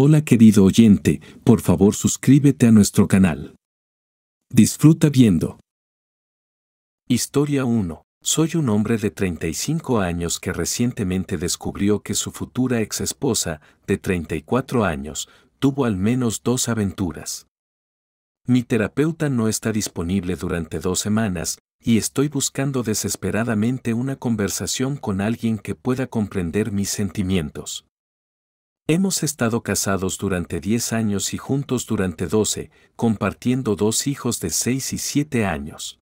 Hola querido oyente, por favor suscríbete a nuestro canal. Disfruta viendo. Historia 1. Soy un hombre de 35 años que recientemente descubrió que su futura ex esposa, de 34 años, tuvo al menos dos aventuras. Mi terapeuta no está disponible durante dos semanas y estoy buscando desesperadamente una conversación con alguien que pueda comprender mis sentimientos. Hemos estado casados durante 10 años y juntos durante 12, compartiendo dos hijos de 6 y 7 años.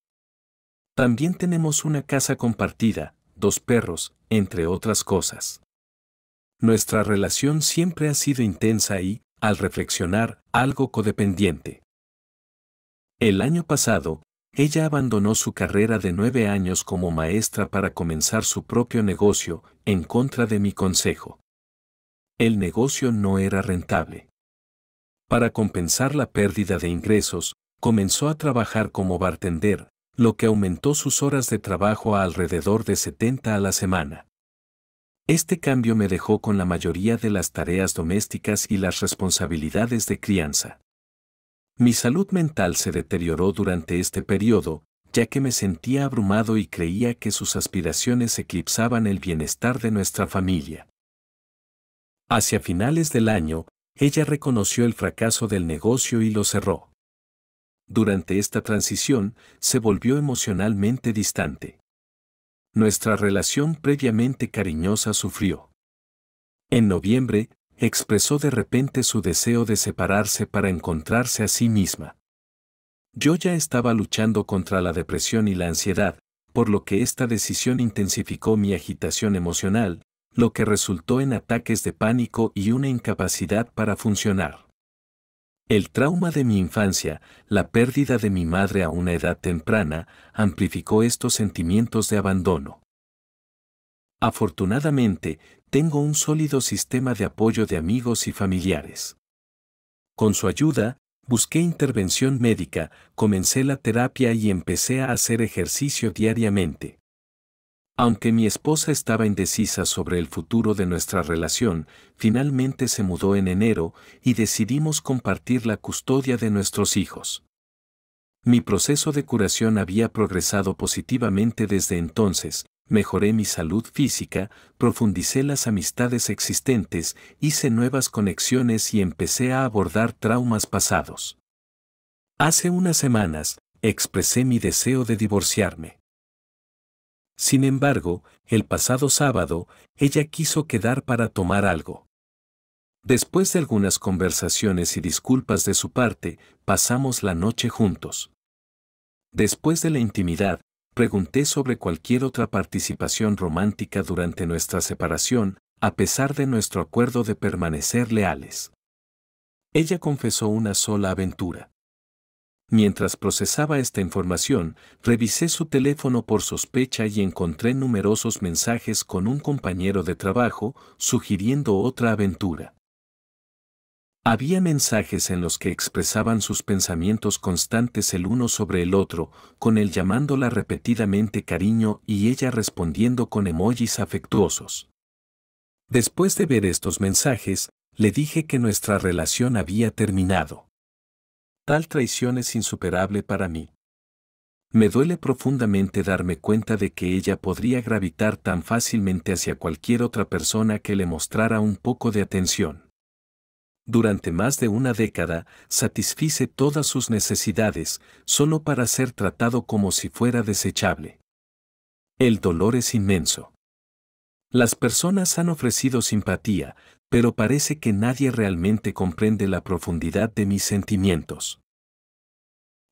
También tenemos una casa compartida, dos perros, entre otras cosas. Nuestra relación siempre ha sido intensa y, al reflexionar, algo codependiente. El año pasado, ella abandonó su carrera de nueve años como maestra para comenzar su propio negocio, en contra de mi consejo el negocio no era rentable. Para compensar la pérdida de ingresos, comenzó a trabajar como bartender, lo que aumentó sus horas de trabajo a alrededor de 70 a la semana. Este cambio me dejó con la mayoría de las tareas domésticas y las responsabilidades de crianza. Mi salud mental se deterioró durante este periodo, ya que me sentía abrumado y creía que sus aspiraciones eclipsaban el bienestar de nuestra familia. Hacia finales del año, ella reconoció el fracaso del negocio y lo cerró. Durante esta transición, se volvió emocionalmente distante. Nuestra relación previamente cariñosa sufrió. En noviembre, expresó de repente su deseo de separarse para encontrarse a sí misma. Yo ya estaba luchando contra la depresión y la ansiedad, por lo que esta decisión intensificó mi agitación emocional, lo que resultó en ataques de pánico y una incapacidad para funcionar. El trauma de mi infancia, la pérdida de mi madre a una edad temprana, amplificó estos sentimientos de abandono. Afortunadamente, tengo un sólido sistema de apoyo de amigos y familiares. Con su ayuda, busqué intervención médica, comencé la terapia y empecé a hacer ejercicio diariamente. Aunque mi esposa estaba indecisa sobre el futuro de nuestra relación, finalmente se mudó en enero y decidimos compartir la custodia de nuestros hijos. Mi proceso de curación había progresado positivamente desde entonces, mejoré mi salud física, profundicé las amistades existentes, hice nuevas conexiones y empecé a abordar traumas pasados. Hace unas semanas, expresé mi deseo de divorciarme. Sin embargo, el pasado sábado, ella quiso quedar para tomar algo. Después de algunas conversaciones y disculpas de su parte, pasamos la noche juntos. Después de la intimidad, pregunté sobre cualquier otra participación romántica durante nuestra separación, a pesar de nuestro acuerdo de permanecer leales. Ella confesó una sola aventura. Mientras procesaba esta información, revisé su teléfono por sospecha y encontré numerosos mensajes con un compañero de trabajo sugiriendo otra aventura. Había mensajes en los que expresaban sus pensamientos constantes el uno sobre el otro, con él llamándola repetidamente cariño y ella respondiendo con emojis afectuosos. Después de ver estos mensajes, le dije que nuestra relación había terminado. Tal traición es insuperable para mí. Me duele profundamente darme cuenta de que ella podría gravitar tan fácilmente hacia cualquier otra persona que le mostrara un poco de atención. Durante más de una década, satisfice todas sus necesidades, solo para ser tratado como si fuera desechable. El dolor es inmenso. Las personas han ofrecido simpatía, pero parece que nadie realmente comprende la profundidad de mis sentimientos.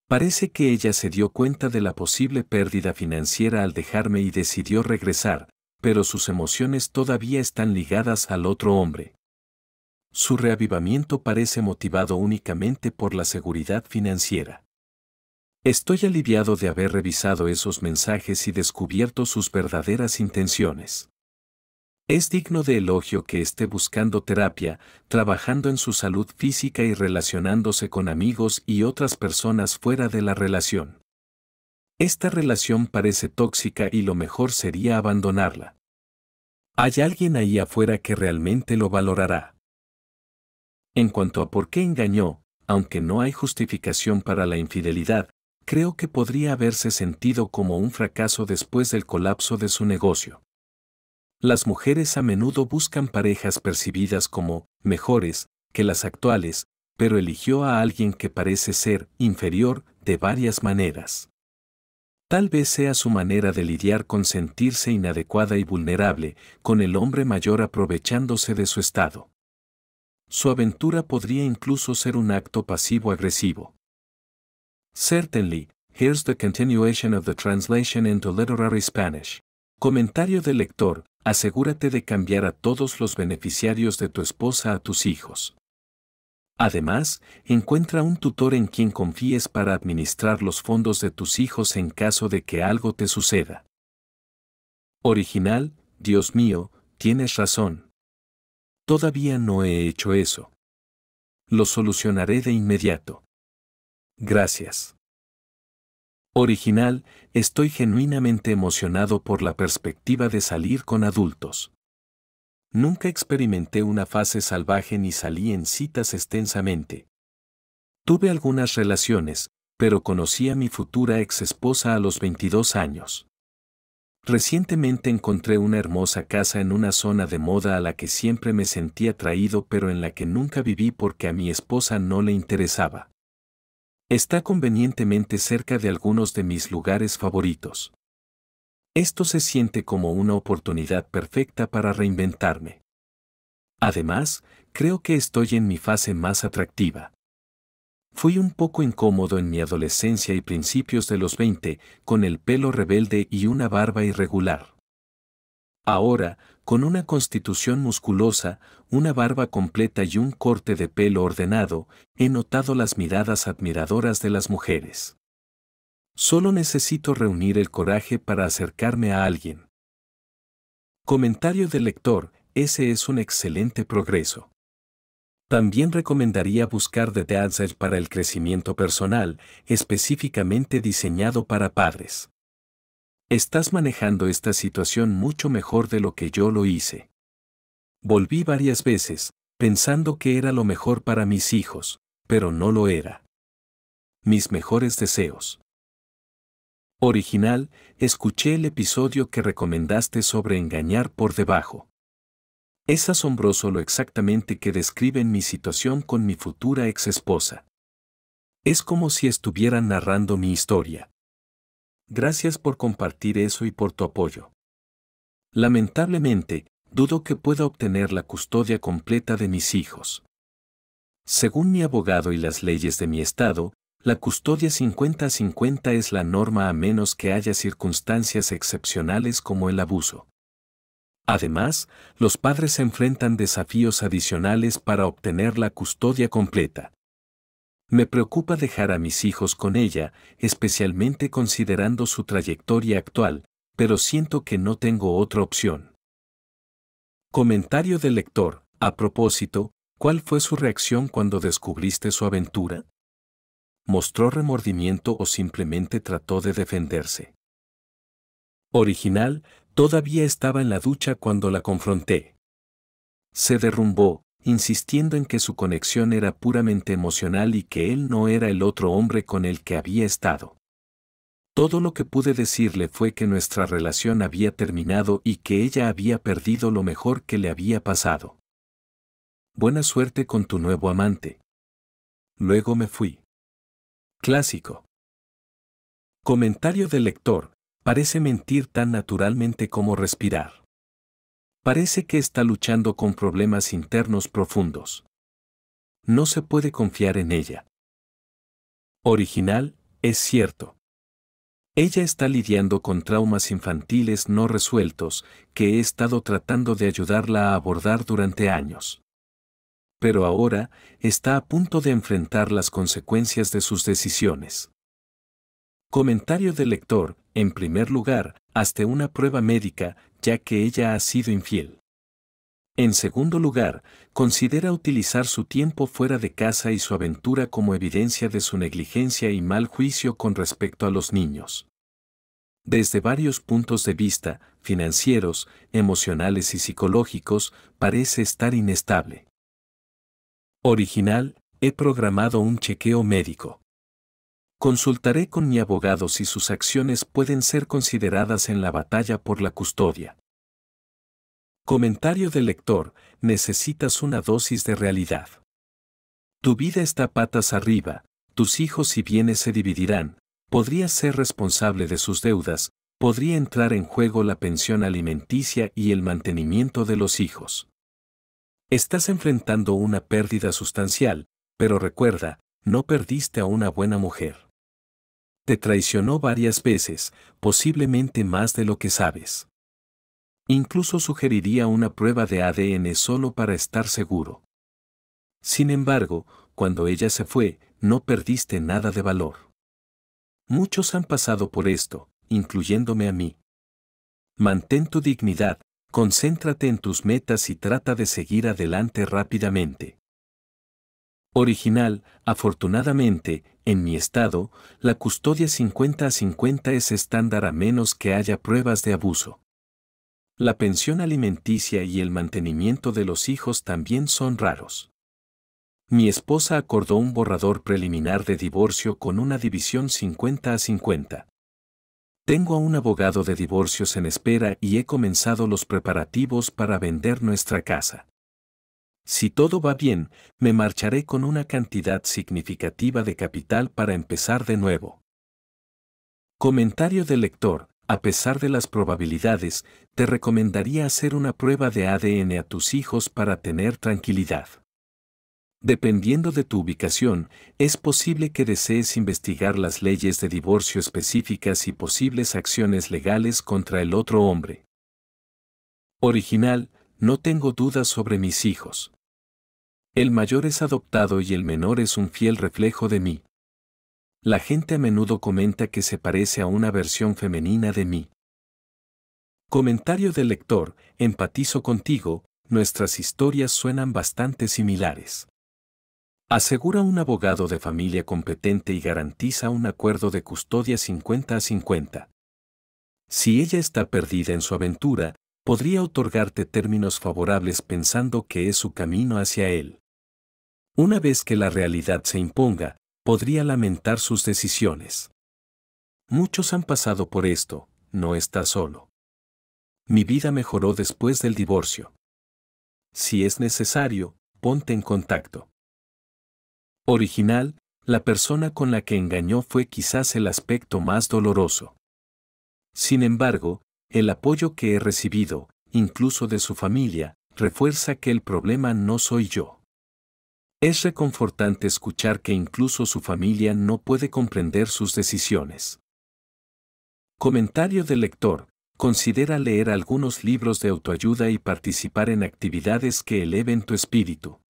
Parece que ella se dio cuenta de la posible pérdida financiera al dejarme y decidió regresar, pero sus emociones todavía están ligadas al otro hombre. Su reavivamiento parece motivado únicamente por la seguridad financiera. Estoy aliviado de haber revisado esos mensajes y descubierto sus verdaderas intenciones. Es digno de elogio que esté buscando terapia, trabajando en su salud física y relacionándose con amigos y otras personas fuera de la relación. Esta relación parece tóxica y lo mejor sería abandonarla. Hay alguien ahí afuera que realmente lo valorará. En cuanto a por qué engañó, aunque no hay justificación para la infidelidad, creo que podría haberse sentido como un fracaso después del colapso de su negocio las mujeres a menudo buscan parejas percibidas como mejores que las actuales, pero eligió a alguien que parece ser inferior de varias maneras. Tal vez sea su manera de lidiar con sentirse inadecuada y vulnerable, con el hombre mayor aprovechándose de su estado. Su aventura podría incluso ser un acto pasivo-agresivo. Certainly, here's the continuation of the translation into literary Spanish. Comentario del lector, asegúrate de cambiar a todos los beneficiarios de tu esposa a tus hijos. Además, encuentra un tutor en quien confíes para administrar los fondos de tus hijos en caso de que algo te suceda. Original, Dios mío, tienes razón. Todavía no he hecho eso. Lo solucionaré de inmediato. Gracias. Original, estoy genuinamente emocionado por la perspectiva de salir con adultos. Nunca experimenté una fase salvaje ni salí en citas extensamente. Tuve algunas relaciones, pero conocí a mi futura ex esposa a los 22 años. Recientemente encontré una hermosa casa en una zona de moda a la que siempre me sentí atraído pero en la que nunca viví porque a mi esposa no le interesaba. Está convenientemente cerca de algunos de mis lugares favoritos. Esto se siente como una oportunidad perfecta para reinventarme. Además, creo que estoy en mi fase más atractiva. Fui un poco incómodo en mi adolescencia y principios de los 20, con el pelo rebelde y una barba irregular. Ahora, con una constitución musculosa, una barba completa y un corte de pelo ordenado, he notado las miradas admiradoras de las mujeres. Solo necesito reunir el coraje para acercarme a alguien. Comentario del lector, ese es un excelente progreso. También recomendaría buscar de Dadzel para el crecimiento personal, específicamente diseñado para padres. Estás manejando esta situación mucho mejor de lo que yo lo hice. Volví varias veces, pensando que era lo mejor para mis hijos, pero no lo era. Mis mejores deseos. Original, escuché el episodio que recomendaste sobre engañar por debajo. Es asombroso lo exactamente que describen mi situación con mi futura ex esposa. Es como si estuvieran narrando mi historia. Gracias por compartir eso y por tu apoyo. Lamentablemente, dudo que pueda obtener la custodia completa de mis hijos. Según mi abogado y las leyes de mi estado, la custodia 50 50 es la norma a menos que haya circunstancias excepcionales como el abuso. Además, los padres enfrentan desafíos adicionales para obtener la custodia completa. Me preocupa dejar a mis hijos con ella, especialmente considerando su trayectoria actual, pero siento que no tengo otra opción. Comentario del lector. A propósito, ¿cuál fue su reacción cuando descubriste su aventura? ¿Mostró remordimiento o simplemente trató de defenderse? Original, todavía estaba en la ducha cuando la confronté. Se derrumbó, insistiendo en que su conexión era puramente emocional y que él no era el otro hombre con el que había estado. Todo lo que pude decirle fue que nuestra relación había terminado y que ella había perdido lo mejor que le había pasado. Buena suerte con tu nuevo amante. Luego me fui. Clásico. Comentario del lector. Parece mentir tan naturalmente como respirar parece que está luchando con problemas internos profundos. No se puede confiar en ella. Original, es cierto. Ella está lidiando con traumas infantiles no resueltos que he estado tratando de ayudarla a abordar durante años. Pero ahora está a punto de enfrentar las consecuencias de sus decisiones. Comentario del lector, en primer lugar, hasta una prueba médica, ya que ella ha sido infiel. En segundo lugar, considera utilizar su tiempo fuera de casa y su aventura como evidencia de su negligencia y mal juicio con respecto a los niños. Desde varios puntos de vista, financieros, emocionales y psicológicos, parece estar inestable. Original, he programado un chequeo médico. Consultaré con mi abogado si sus acciones pueden ser consideradas en la batalla por la custodia. Comentario del lector, necesitas una dosis de realidad. Tu vida está patas arriba, tus hijos y bienes se dividirán, podrías ser responsable de sus deudas, podría entrar en juego la pensión alimenticia y el mantenimiento de los hijos. Estás enfrentando una pérdida sustancial, pero recuerda, no perdiste a una buena mujer. Te traicionó varias veces, posiblemente más de lo que sabes. Incluso sugeriría una prueba de ADN solo para estar seguro. Sin embargo, cuando ella se fue, no perdiste nada de valor. Muchos han pasado por esto, incluyéndome a mí. Mantén tu dignidad, concéntrate en tus metas y trata de seguir adelante rápidamente original, afortunadamente, en mi estado, la custodia 50 a 50 es estándar a menos que haya pruebas de abuso. La pensión alimenticia y el mantenimiento de los hijos también son raros. Mi esposa acordó un borrador preliminar de divorcio con una división 50 a 50. Tengo a un abogado de divorcios en espera y he comenzado los preparativos para vender nuestra casa. Si todo va bien, me marcharé con una cantidad significativa de capital para empezar de nuevo. Comentario del lector. A pesar de las probabilidades, te recomendaría hacer una prueba de ADN a tus hijos para tener tranquilidad. Dependiendo de tu ubicación, es posible que desees investigar las leyes de divorcio específicas y posibles acciones legales contra el otro hombre. Original, no tengo dudas sobre mis hijos. El mayor es adoptado y el menor es un fiel reflejo de mí. La gente a menudo comenta que se parece a una versión femenina de mí. Comentario del lector, empatizo contigo, nuestras historias suenan bastante similares. Asegura un abogado de familia competente y garantiza un acuerdo de custodia 50 a 50. Si ella está perdida en su aventura, podría otorgarte términos favorables pensando que es su camino hacia él. Una vez que la realidad se imponga, podría lamentar sus decisiones. Muchos han pasado por esto, no está solo. Mi vida mejoró después del divorcio. Si es necesario, ponte en contacto. Original, la persona con la que engañó fue quizás el aspecto más doloroso. Sin embargo, el apoyo que he recibido, incluso de su familia, refuerza que el problema no soy yo. Es reconfortante escuchar que incluso su familia no puede comprender sus decisiones. Comentario del lector. Considera leer algunos libros de autoayuda y participar en actividades que eleven tu espíritu.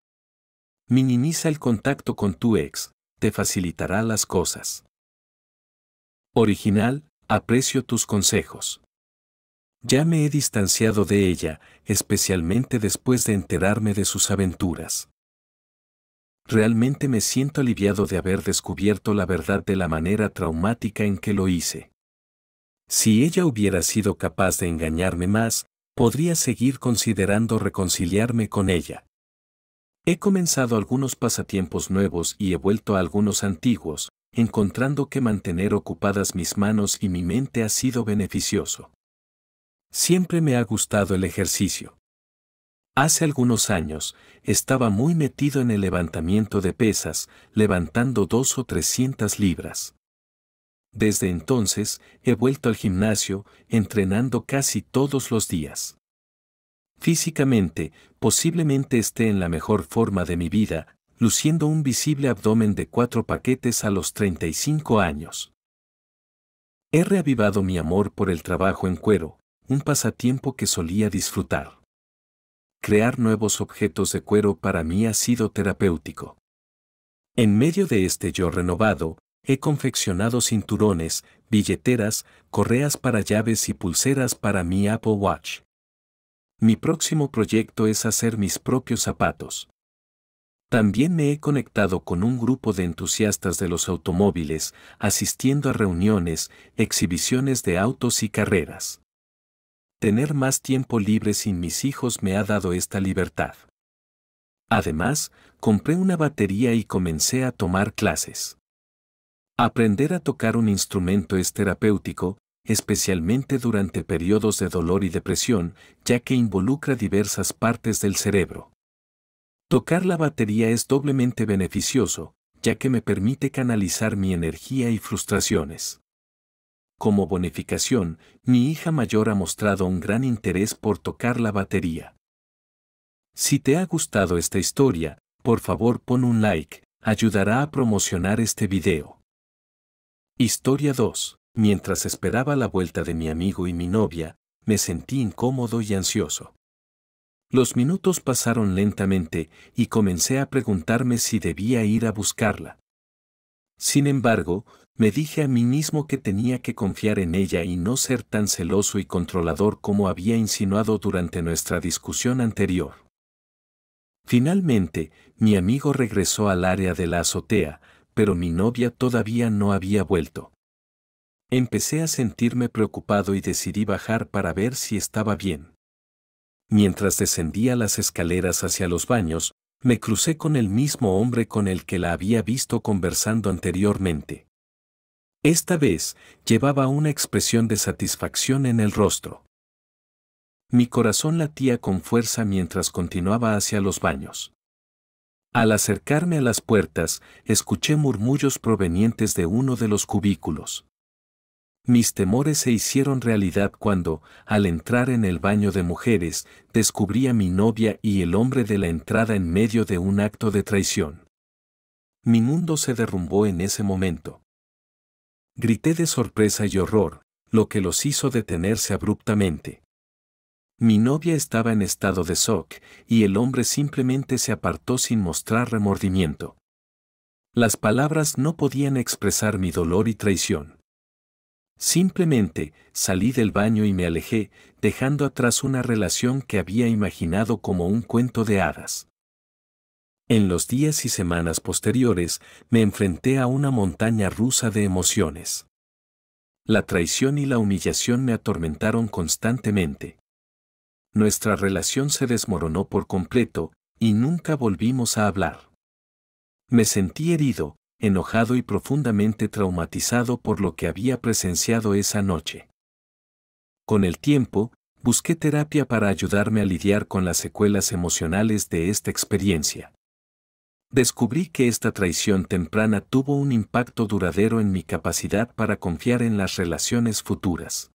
Minimiza el contacto con tu ex, te facilitará las cosas. Original, aprecio tus consejos. Ya me he distanciado de ella, especialmente después de enterarme de sus aventuras. Realmente me siento aliviado de haber descubierto la verdad de la manera traumática en que lo hice. Si ella hubiera sido capaz de engañarme más, podría seguir considerando reconciliarme con ella. He comenzado algunos pasatiempos nuevos y he vuelto a algunos antiguos, encontrando que mantener ocupadas mis manos y mi mente ha sido beneficioso. Siempre me ha gustado el ejercicio. Hace algunos años, estaba muy metido en el levantamiento de pesas, levantando dos o trescientas libras. Desde entonces, he vuelto al gimnasio, entrenando casi todos los días. Físicamente, posiblemente esté en la mejor forma de mi vida, luciendo un visible abdomen de cuatro paquetes a los 35 años. He reavivado mi amor por el trabajo en cuero, un pasatiempo que solía disfrutar crear nuevos objetos de cuero para mí ha sido terapéutico. En medio de este yo renovado, he confeccionado cinturones, billeteras, correas para llaves y pulseras para mi Apple Watch. Mi próximo proyecto es hacer mis propios zapatos. También me he conectado con un grupo de entusiastas de los automóviles, asistiendo a reuniones, exhibiciones de autos y carreras tener más tiempo libre sin mis hijos me ha dado esta libertad. Además, compré una batería y comencé a tomar clases. Aprender a tocar un instrumento es terapéutico, especialmente durante periodos de dolor y depresión, ya que involucra diversas partes del cerebro. Tocar la batería es doblemente beneficioso, ya que me permite canalizar mi energía y frustraciones. Como bonificación, mi hija mayor ha mostrado un gran interés por tocar la batería. Si te ha gustado esta historia, por favor pon un like, ayudará a promocionar este video. Historia 2. Mientras esperaba la vuelta de mi amigo y mi novia, me sentí incómodo y ansioso. Los minutos pasaron lentamente y comencé a preguntarme si debía ir a buscarla. Sin embargo, me dije a mí mismo que tenía que confiar en ella y no ser tan celoso y controlador como había insinuado durante nuestra discusión anterior. Finalmente, mi amigo regresó al área de la azotea, pero mi novia todavía no había vuelto. Empecé a sentirme preocupado y decidí bajar para ver si estaba bien. Mientras descendía las escaleras hacia los baños, me crucé con el mismo hombre con el que la había visto conversando anteriormente. Esta vez, llevaba una expresión de satisfacción en el rostro. Mi corazón latía con fuerza mientras continuaba hacia los baños. Al acercarme a las puertas, escuché murmullos provenientes de uno de los cubículos. Mis temores se hicieron realidad cuando, al entrar en el baño de mujeres, descubrí a mi novia y el hombre de la entrada en medio de un acto de traición. Mi mundo se derrumbó en ese momento. Grité de sorpresa y horror, lo que los hizo detenerse abruptamente. Mi novia estaba en estado de shock, y el hombre simplemente se apartó sin mostrar remordimiento. Las palabras no podían expresar mi dolor y traición. Simplemente salí del baño y me alejé, dejando atrás una relación que había imaginado como un cuento de hadas. En los días y semanas posteriores me enfrenté a una montaña rusa de emociones. La traición y la humillación me atormentaron constantemente. Nuestra relación se desmoronó por completo y nunca volvimos a hablar. Me sentí herido, enojado y profundamente traumatizado por lo que había presenciado esa noche. Con el tiempo, busqué terapia para ayudarme a lidiar con las secuelas emocionales de esta experiencia descubrí que esta traición temprana tuvo un impacto duradero en mi capacidad para confiar en las relaciones futuras.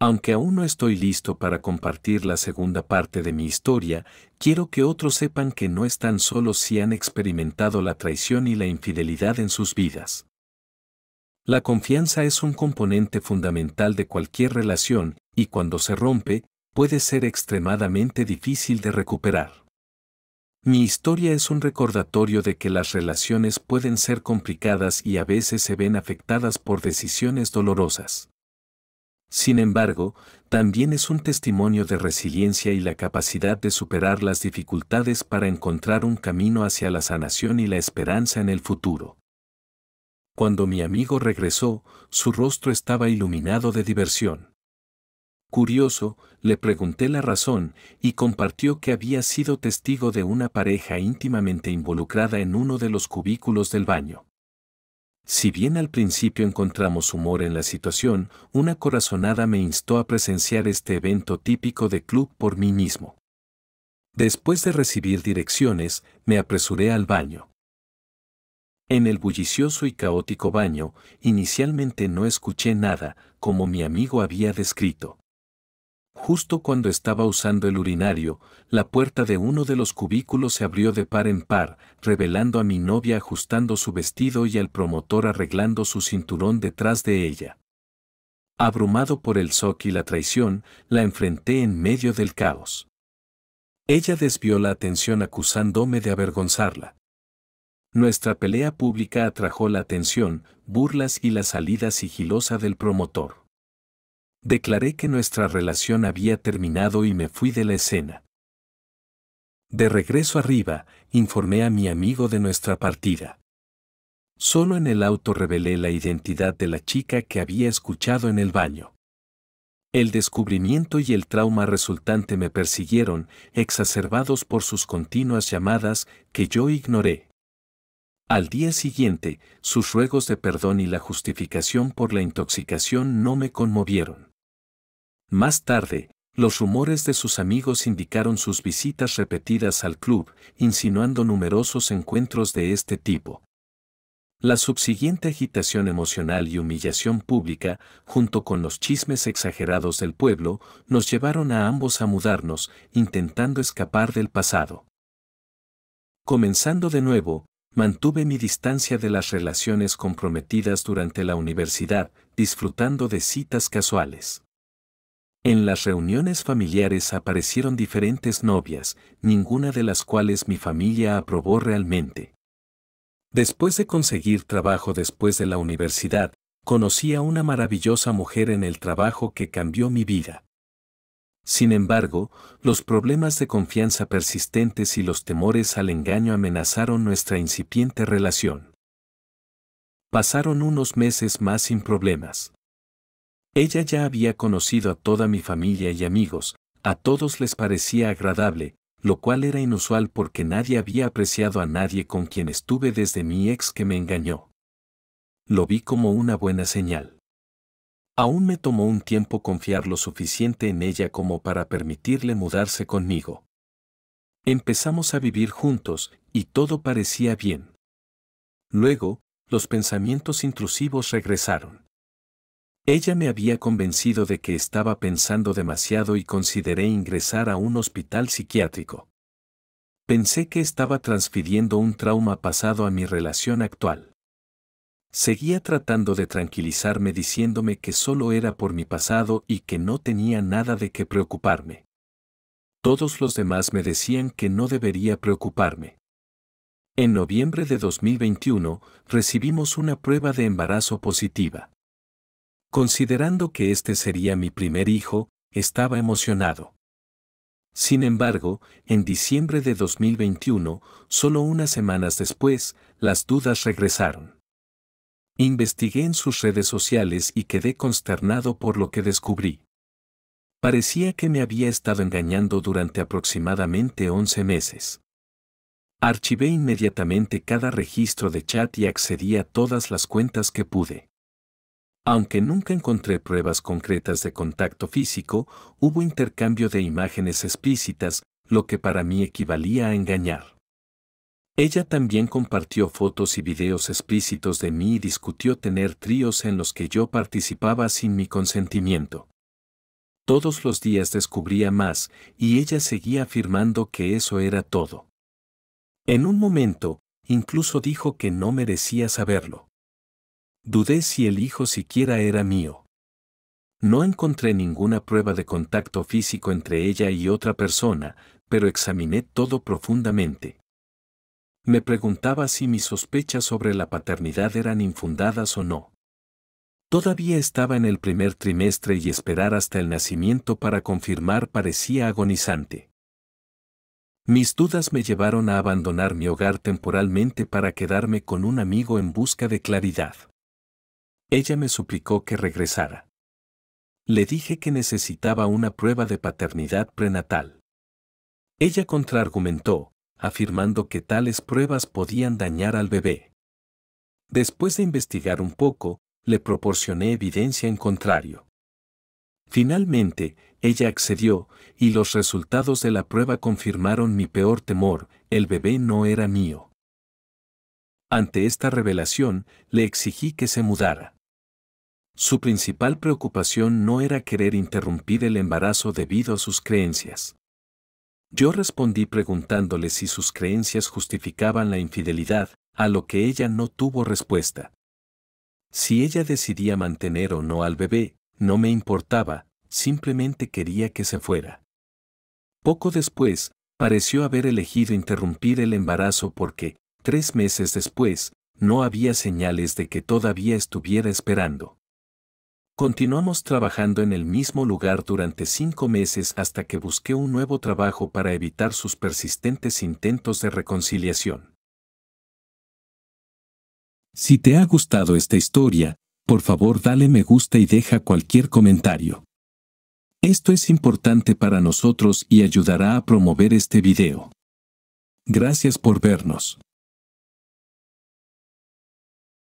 Aunque aún no estoy listo para compartir la segunda parte de mi historia, quiero que otros sepan que no están solos si han experimentado la traición y la infidelidad en sus vidas. La confianza es un componente fundamental de cualquier relación, y cuando se rompe, puede ser extremadamente difícil de recuperar. Mi historia es un recordatorio de que las relaciones pueden ser complicadas y a veces se ven afectadas por decisiones dolorosas. Sin embargo, también es un testimonio de resiliencia y la capacidad de superar las dificultades para encontrar un camino hacia la sanación y la esperanza en el futuro. Cuando mi amigo regresó, su rostro estaba iluminado de diversión. Curioso, le pregunté la razón y compartió que había sido testigo de una pareja íntimamente involucrada en uno de los cubículos del baño. Si bien al principio encontramos humor en la situación, una corazonada me instó a presenciar este evento típico de club por mí mismo. Después de recibir direcciones, me apresuré al baño. En el bullicioso y caótico baño, inicialmente no escuché nada, como mi amigo había descrito. Justo cuando estaba usando el urinario, la puerta de uno de los cubículos se abrió de par en par, revelando a mi novia ajustando su vestido y al promotor arreglando su cinturón detrás de ella. Abrumado por el shock y la traición, la enfrenté en medio del caos. Ella desvió la atención acusándome de avergonzarla. Nuestra pelea pública atrajo la atención, burlas y la salida sigilosa del promotor. Declaré que nuestra relación había terminado y me fui de la escena. De regreso arriba, informé a mi amigo de nuestra partida. Solo en el auto revelé la identidad de la chica que había escuchado en el baño. El descubrimiento y el trauma resultante me persiguieron, exacerbados por sus continuas llamadas que yo ignoré. Al día siguiente, sus ruegos de perdón y la justificación por la intoxicación no me conmovieron. Más tarde, los rumores de sus amigos indicaron sus visitas repetidas al club, insinuando numerosos encuentros de este tipo. La subsiguiente agitación emocional y humillación pública, junto con los chismes exagerados del pueblo, nos llevaron a ambos a mudarnos, intentando escapar del pasado. Comenzando de nuevo, mantuve mi distancia de las relaciones comprometidas durante la universidad, disfrutando de citas casuales. En las reuniones familiares aparecieron diferentes novias, ninguna de las cuales mi familia aprobó realmente. Después de conseguir trabajo después de la universidad, conocí a una maravillosa mujer en el trabajo que cambió mi vida. Sin embargo, los problemas de confianza persistentes y los temores al engaño amenazaron nuestra incipiente relación. Pasaron unos meses más sin problemas. Ella ya había conocido a toda mi familia y amigos, a todos les parecía agradable, lo cual era inusual porque nadie había apreciado a nadie con quien estuve desde mi ex que me engañó. Lo vi como una buena señal. Aún me tomó un tiempo confiar lo suficiente en ella como para permitirle mudarse conmigo. Empezamos a vivir juntos y todo parecía bien. Luego, los pensamientos intrusivos regresaron. Ella me había convencido de que estaba pensando demasiado y consideré ingresar a un hospital psiquiátrico. Pensé que estaba transfiriendo un trauma pasado a mi relación actual. Seguía tratando de tranquilizarme diciéndome que solo era por mi pasado y que no tenía nada de qué preocuparme. Todos los demás me decían que no debería preocuparme. En noviembre de 2021 recibimos una prueba de embarazo positiva. Considerando que este sería mi primer hijo, estaba emocionado. Sin embargo, en diciembre de 2021, solo unas semanas después, las dudas regresaron. Investigué en sus redes sociales y quedé consternado por lo que descubrí. Parecía que me había estado engañando durante aproximadamente 11 meses. Archivé inmediatamente cada registro de chat y accedí a todas las cuentas que pude. Aunque nunca encontré pruebas concretas de contacto físico, hubo intercambio de imágenes explícitas, lo que para mí equivalía a engañar. Ella también compartió fotos y videos explícitos de mí y discutió tener tríos en los que yo participaba sin mi consentimiento. Todos los días descubría más y ella seguía afirmando que eso era todo. En un momento, incluso dijo que no merecía saberlo. Dudé si el hijo siquiera era mío. No encontré ninguna prueba de contacto físico entre ella y otra persona, pero examiné todo profundamente. Me preguntaba si mis sospechas sobre la paternidad eran infundadas o no. Todavía estaba en el primer trimestre y esperar hasta el nacimiento para confirmar parecía agonizante. Mis dudas me llevaron a abandonar mi hogar temporalmente para quedarme con un amigo en busca de claridad. Ella me suplicó que regresara. Le dije que necesitaba una prueba de paternidad prenatal. Ella contraargumentó, afirmando que tales pruebas podían dañar al bebé. Después de investigar un poco, le proporcioné evidencia en contrario. Finalmente, ella accedió, y los resultados de la prueba confirmaron mi peor temor, el bebé no era mío. Ante esta revelación, le exigí que se mudara. Su principal preocupación no era querer interrumpir el embarazo debido a sus creencias. Yo respondí preguntándole si sus creencias justificaban la infidelidad, a lo que ella no tuvo respuesta. Si ella decidía mantener o no al bebé, no me importaba, simplemente quería que se fuera. Poco después, pareció haber elegido interrumpir el embarazo porque, tres meses después, no había señales de que todavía estuviera esperando. Continuamos trabajando en el mismo lugar durante cinco meses hasta que busqué un nuevo trabajo para evitar sus persistentes intentos de reconciliación. Si te ha gustado esta historia, por favor dale me gusta y deja cualquier comentario. Esto es importante para nosotros y ayudará a promover este video. Gracias por vernos.